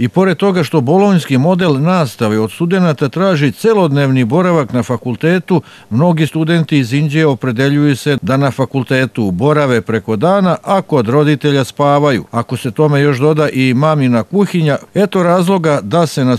i pored toga što bolonjski model nastave od studenta traži celodnevni boravak na fakultetu, mnogi studenti iz Indije opredeljuju se da na fakultetu borave preko dana, a kod roditelja spavaju. Ako se tome još doda i mamina kuhinja, eto razloga da se na